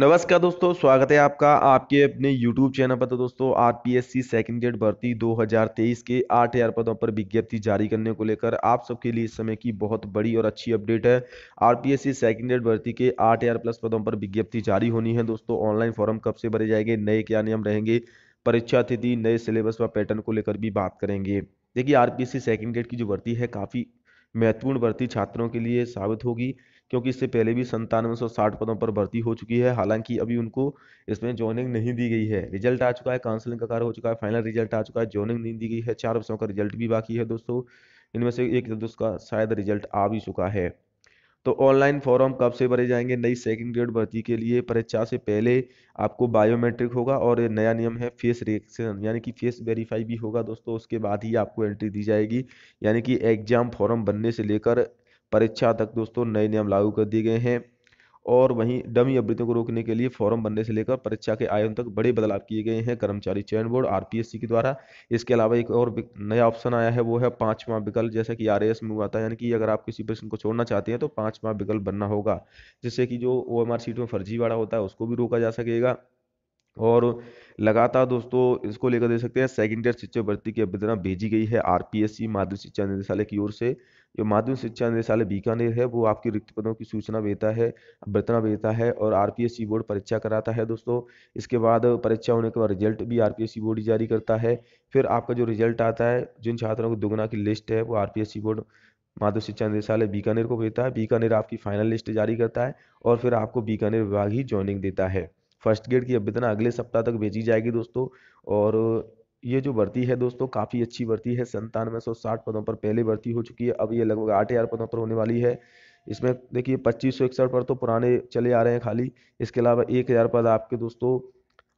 नमस्कार दोस्तों स्वागत है आपका आपके अपने YouTube चैनल पर तो दोस्तों R P S C second grade भर्ती 2023 के आठ हजार पदों पर विज्ञप्ति जारी करने को लेकर आप सबके लिए इस समय की बहुत बड़ी और अच्छी अपडेट है R P S C second grade भर्ती के आठ हजार प्लस पदों पर विज्ञप्ति जारी होनी है दोस्तों ऑनलाइन फॉर्म कब से भरे जाएंगे नए क्या नियम रहेंगे परीक्षा तिथि नए सिलेबस व पैटर्न को लेकर भी बात करेंगे देखिए R P S C second grade की जो भर्ती है काफ़ी महत्वपूर्ण भर्ती छात्रों के लिए साबित होगी क्योंकि इससे पहले भी संतानवे सौ साठ पदों पर भर्ती हो चुकी है हालांकि अभी उनको इसमें ज्वाइनिंग नहीं दी गई है रिजल्ट आ चुका है काउंसलिंग का कार्य हो चुका है फाइनल रिजल्ट आ चुका है ज्वाइनिंग नहीं दी गई है चार विषयों का रिजल्ट भी बाकी है दोस्तों इनमें से एक दोस्त तो का शायद रिजल्ट आ भी चुका है तो ऑनलाइन फॉर्म कब से भरे जाएंगे नई सेकंड ग्रेड भर्ती के लिए परीक्षा से पहले आपको बायोमेट्रिक होगा और नया नियम है फेस रिएक्शन यानी कि फेस वेरीफाई भी होगा दोस्तों उसके बाद ही आपको एंट्री दी जाएगी यानी कि एग्जाम फॉर्म बनने से लेकर परीक्षा तक दोस्तों नए नियम लागू कर दिए गए हैं और वहीं डमी आवृत्तियों को रोकने के लिए फॉर्म बनने से लेकर परीक्षा के आयोजन तक बड़े बदलाव किए गए हैं कर्मचारी चयन बोर्ड आर के द्वारा इसके अलावा एक और नया ऑप्शन आया है वो है पाँचवा विकल्प जैसा कि आर में हुआ था यानी कि अगर आप किसी प्रश्न को छोड़ना चाहते हैं तो पाँचवा विकल्प बनना होगा जिससे कि जो ओ सीट में फर्जीवाड़ा होता है उसको भी रोका जा सकेगा और लगातार दोस्तों इसको लेकर देख सकते हैं सेकेंड ईयर शिक्षा भर्ती की अभ्यर्थना भेजी गई है आरपीएससी माध्यमिक शिक्षा निदेशालय की ओर से जो माध्यमिक शिक्षा निदेशालय बीकानेर है वो आपकी रिक्त पदों की सूचना देता है अभ्यर्थना देता है और आरपीएससी बोर्ड परीक्षा कराता है दोस्तों इसके बाद परीक्षा होने के बाद रिजल्ट भी सी बोर्ड जारी करता है फिर आपका जो रिजल्ट आता है जिन छात्रों को दोगुना की लिस्ट है वो सी बोर्ड माध्यमिक शिक्षा निदेशालय बीकानेर को भेजता है बीकानेर आपकी फाइनल लिस्ट जारी करता है और फिर आपको बीकानेर विभाग ही ज्वाइनिंग देता है फर्स्ट ग्रेड की अभ्यर्थना अगले सप्ताह तक भेजी जाएगी दोस्तों और ये जो भर्ती है दोस्तों काफ़ी अच्छी भर्ती है संतानवे सौ साठ पदों पर पहले भर्ती हो चुकी है अब ये लगभग आठ हज़ार पदों पर होने वाली है इसमें देखिए पच्चीस सौ इकसठ पर तो पुराने चले आ रहे हैं खाली इसके अलावा एक हज़ार पद आपके दोस्तों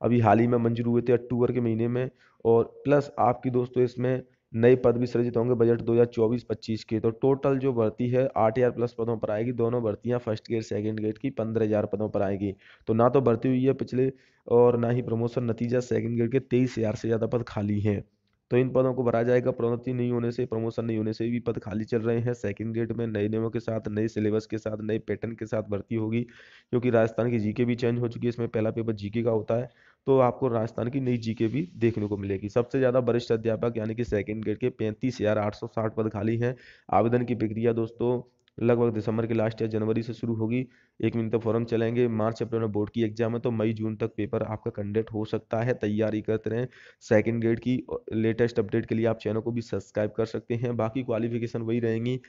अभी हाल ही में मंजूर हुए थे अक्टूबर के महीने में और प्लस आपकी दोस्तों इसमें नए पद भी सृजित होंगे बजट 2024-25 के तो टोटल जो भर्ती है आठ हज़ार प्लस पदों पर आएगी दोनों भर्तियां फर्स्ट ग्रेड सेकंड ग्रेड की पंद्रह हज़ार पदों पर आएगी तो ना तो भर्ती हुई है पिछले और ना ही प्रमोशन नतीजा सेकंड ग्रेड के तेईस हज़ार से ज़्यादा पद खाली हैं तो इन पदों को भरा जाएगा प्रोन्नति नहीं होने से प्रमोशन नहीं होने से भी पद खाली चल रहे हैं सेकंड ग्रेड में नए नियमों के साथ नए सिलेबस के साथ नए पैटर्न के साथ भर्ती होगी क्योंकि राजस्थान की जीके भी चेंज हो चुकी है इसमें पहला पेपर जीके का होता है तो आपको राजस्थान की नई जीके भी देखने को मिलेगी सबसे ज़्यादा वरिष्ठ अध्यापक यानी कि सेकंड ग्रेड के पैंतीस हज़ार आठ सौ साठ पद खाली हैं आवेदन की प्रक्रिया दोस्तों लगभग दिसंबर के लास्ट या जनवरी से शुरू होगी एक महीने तक फॉर्म चलेंगे मार्च अप्रैल में बोर्ड की एग्जाम है तो मई जून तक पेपर आपका कंडक्ट हो सकता है तैयारी करते रहें सेकेंड ग्रेड की लेटेस्ट अपडेट के लिए आप चैनल को भी सब्सक्राइब कर सकते हैं बाकी क्वालिफिकेशन वही रहेंगी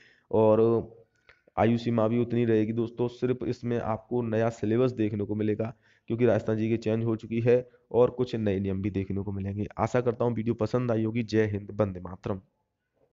और आयु सीमा भी उतनी रहेगी दोस्तों सिर्फ इसमें आपको नया सिलेबस देखने को मिलेगा क्योंकि राजस्थान जी की चेंज हो चुकी है और कुछ नए नियम भी देखने को मिलेंगे आशा करता हूँ वीडियो पसंद आई होगी जय हिंद बंदे मातरम